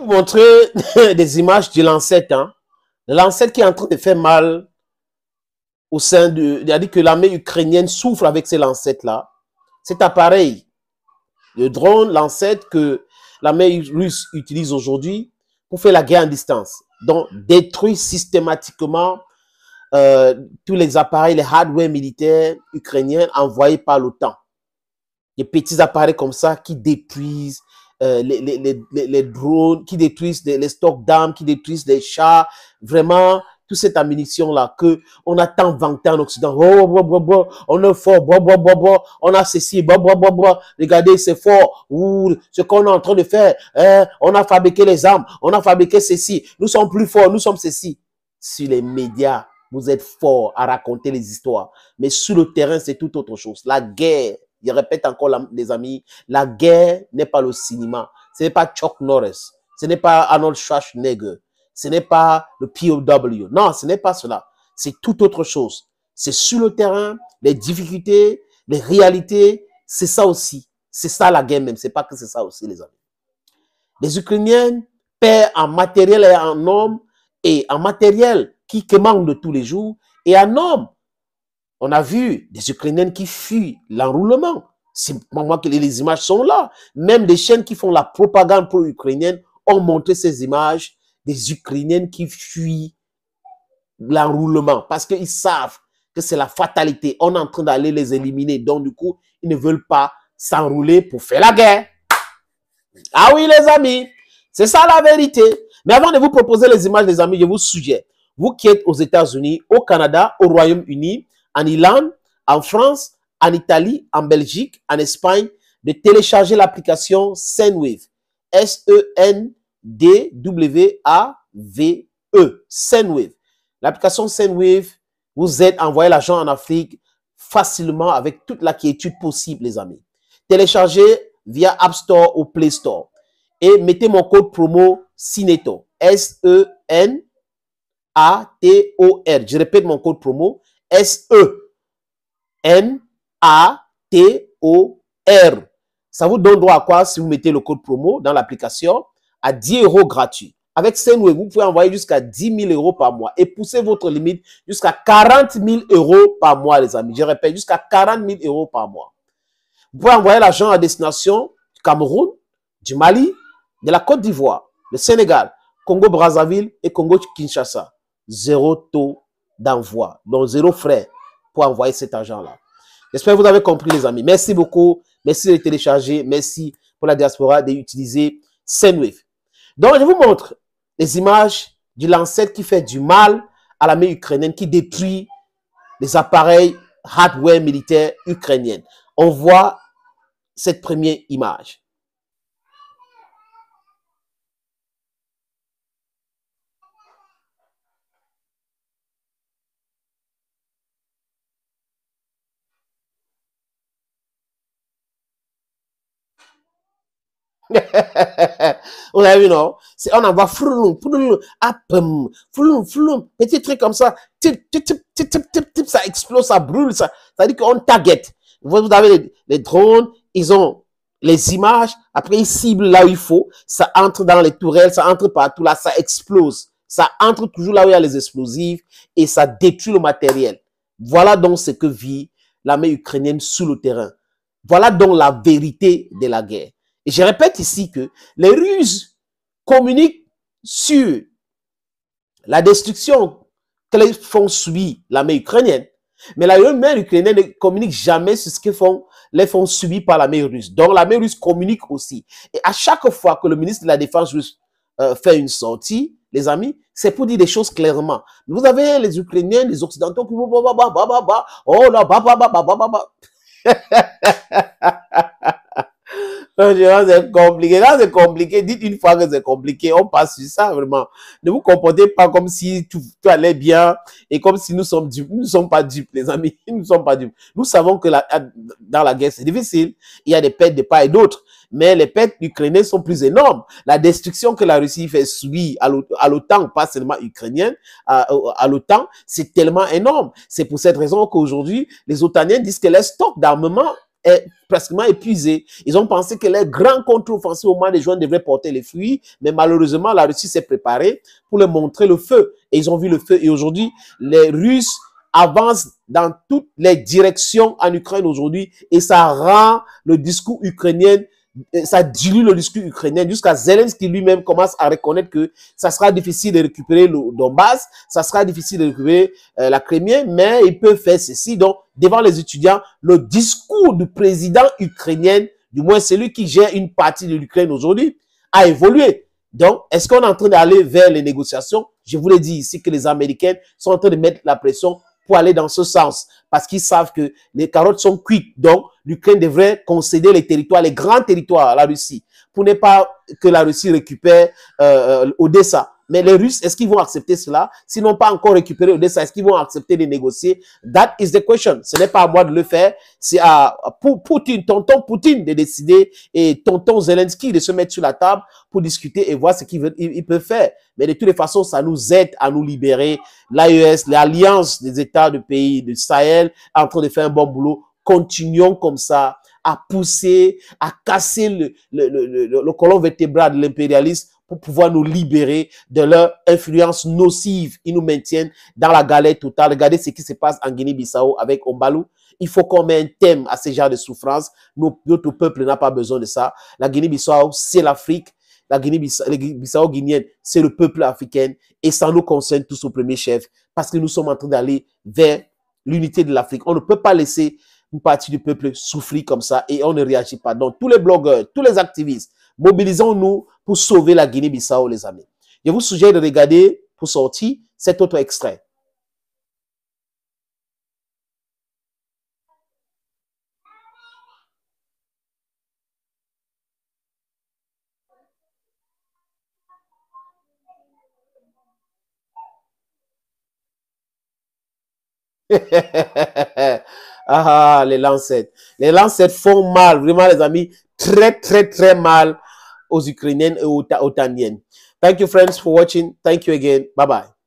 vous montrer des images du lancette Hein? lancette qui est en train de faire mal au sein de... que l'armée ukrainienne souffre avec ces lancettes-là. Cet appareil, le drone, lancette que l'armée russe utilise aujourd'hui pour faire la guerre en distance. Donc, détruit systématiquement euh, tous les appareils, les hardware militaires ukrainiens envoyés par l'OTAN. Des petits appareils comme ça qui dépuisent euh, les, les, les, drones, qui détruisent les, stocks d'armes, qui détruisent les chars, vraiment toute cette ammunition-là que on a tant vanté en Occident. Oh, oh, oh, on est fort, on a ceci, regardez, c'est fort, Ouh, ce qu'on est en train de faire, hein. on a fabriqué les armes, on a fabriqué ceci, nous sommes plus forts, nous sommes ceci. Sur les médias, vous êtes forts à raconter les histoires, mais sur le terrain, c'est tout autre chose. La guerre, il répète encore, les amis, la guerre n'est pas le cinéma. Ce n'est pas Chuck Norris. Ce n'est pas Arnold Schwarzenegger. Ce n'est pas le POW. Non, ce n'est pas cela. C'est tout autre chose. C'est sur le terrain, les difficultés, les réalités. C'est ça aussi. C'est ça la guerre même. C'est pas que c'est ça aussi, les amis. Les Ukrainiens paient en matériel et en hommes et en matériel qui commande de tous les jours et en hommes on a vu des Ukrainiennes qui fuient l'enroulement. C'est moi que les images sont là. Même des chaînes qui font la propagande pro-ukrainienne ont montré ces images des Ukrainiennes qui fuient l'enroulement parce qu'ils savent que c'est la fatalité. On est en train d'aller les éliminer. Donc, du coup, ils ne veulent pas s'enrouler pour faire la guerre. Ah oui, les amis, c'est ça la vérité. Mais avant de vous proposer les images, les amis, je vous suggère, vous qui êtes aux États-Unis, au Canada, au Royaume-Uni, en Irlande, en France, en Italie, en Belgique, en Espagne, de télécharger l'application SendWave. S-E-N-D-W-A-V-E. E e. SendWave. L'application SendWave vous aide à envoyer l'argent en Afrique facilement avec toute la quiétude possible, les amis. Téléchargez via App Store ou Play Store et mettez mon code promo Cineto. S-E-N-A-T-O-R. Je répète mon code promo s e n a t o r Ça vous donne droit à quoi si vous mettez le code promo dans l'application à 10 euros gratuits. Avec Senway, vous pouvez envoyer jusqu'à 10 000 euros par mois et pousser votre limite jusqu'à 40 000 euros par mois, les amis. Je répète, jusqu'à 40 000 euros par mois. Vous pouvez envoyer l'argent à destination du Cameroun, du Mali, de la Côte d'Ivoire, du Sénégal, Congo-Brazzaville et Congo-Kinshasa. Zéro taux d'envoi. Donc, zéro frais pour envoyer cet argent-là. J'espère que vous avez compris, les amis. Merci beaucoup. Merci de télécharger. Merci pour la diaspora d'utiliser Sendwave. Donc, je vous montre les images du Lancet qui fait du mal à l'armée ukrainienne, qui détruit les appareils hardware militaires ukrainiennes. On voit cette première image. Vous a vu, non On en va floum apem, floum petit truc comme ça. Tip, tip, tip, tip, tip, ça explose, ça brûle, ça. Ça dit qu'on target. Vous avez les, les drones, ils ont les images, après ils ciblent là où il faut, ça entre dans les tourelles, ça entre partout, là, ça explose. Ça entre toujours là où il y a les explosifs et ça détruit le matériel. Voilà donc ce que vit l'armée ukrainienne sous le terrain. Voilà donc la vérité de la guerre. Et je répète ici que les Russes communiquent sur la destruction que les font subir l'armée ukrainienne, mais l'armée ukrainienne ne communique jamais sur ce que font, les fonds subir par l'armée russe. Donc l'armée russe communique aussi. Et à chaque fois que le ministre de la Défense russe fait une sortie, les amis, c'est pour dire des choses clairement. Vous avez les Ukrainiens, les Occidentaux qui oh là, bah, bah, bah, bah, bah, c'est compliqué. Là, c'est compliqué. Dites une fois que c'est compliqué. On passe sur ça, vraiment. Ne vous comportez pas comme si tout, allait bien et comme si nous sommes dupes. Nous ne sommes pas dupes, les amis. Nous ne sommes pas dupes. Nous savons que dans la guerre, c'est difficile. Il y a des pertes de pas et d'autres, Mais les pertes ukrainiennes sont plus énormes. La destruction que la Russie fait subir à l'OTAN, pas seulement ukrainienne, à, l'OTAN, c'est tellement énorme. C'est pour cette raison qu'aujourd'hui, les OTANiens disent que les stocks d'armement est pratiquement épuisé. Ils ont pensé que les grands contre offensifs au mois de juin devraient porter les fruits, mais malheureusement, la Russie s'est préparée pour leur montrer le feu. Et ils ont vu le feu. Et aujourd'hui, les Russes avancent dans toutes les directions en Ukraine aujourd'hui et ça rend le discours ukrainien ça dilue le discours ukrainien jusqu'à Zelensky lui-même commence à reconnaître que ça sera difficile de récupérer le Donbass, ça sera difficile de récupérer euh, la Crimée, mais il peut faire ceci. Donc, devant les étudiants, le discours du président ukrainien, du moins celui qui gère une partie de l'Ukraine aujourd'hui, a évolué. Donc, est-ce qu'on est en train d'aller vers les négociations Je vous l'ai dit ici que les Américains sont en train de mettre la pression pour aller dans ce sens, parce qu'ils savent que les carottes sont cuites. Donc, l'Ukraine devrait concéder les territoires, les grands territoires à la Russie, pour ne pas que la Russie récupère euh, euh, Odessa. Mais les Russes, est-ce qu'ils vont accepter cela S'ils n'ont pas encore récupéré Odessa, est-ce qu'ils vont accepter de négocier That is the question. Ce n'est pas à moi de le faire. C'est à Poutine, tonton Poutine de décider et tonton Zelensky de se mettre sur la table pour discuter et voir ce qu'il peut faire. Mais de toutes les façons, ça nous aide à nous libérer. L'AES, l'Alliance des États du pays de Sahel en train de faire un bon boulot. Continuons comme ça à pousser, à casser le, le colon vertébral de l'impérialisme pour pouvoir nous libérer de leur influence nocive. Ils nous maintiennent dans la galère totale. Regardez ce qui se passe en Guinée-Bissau avec Ombalou. Il faut qu'on mette un thème à ce genre de souffrance. Notre peuple n'a pas besoin de ça. La Guinée-Bissau, c'est l'Afrique la Guinée-Bissau guinéenne, c'est le peuple africain et ça nous concerne tous au premier chef parce que nous sommes en train d'aller vers l'unité de l'Afrique. On ne peut pas laisser une partie du peuple souffrir comme ça et on ne réagit pas. Donc tous les blogueurs, tous les activistes, Mobilisons-nous pour sauver la Guinée-Bissau, les amis. Je vous suggère de regarder pour sortir cet autre extrait. Ah, ah, les lancettes. Les lancettes font mal, vraiment, les amis, très, très, très mal aux Ukrainiennes et aux, aux Thank you, friends, for watching. Thank you again. Bye bye.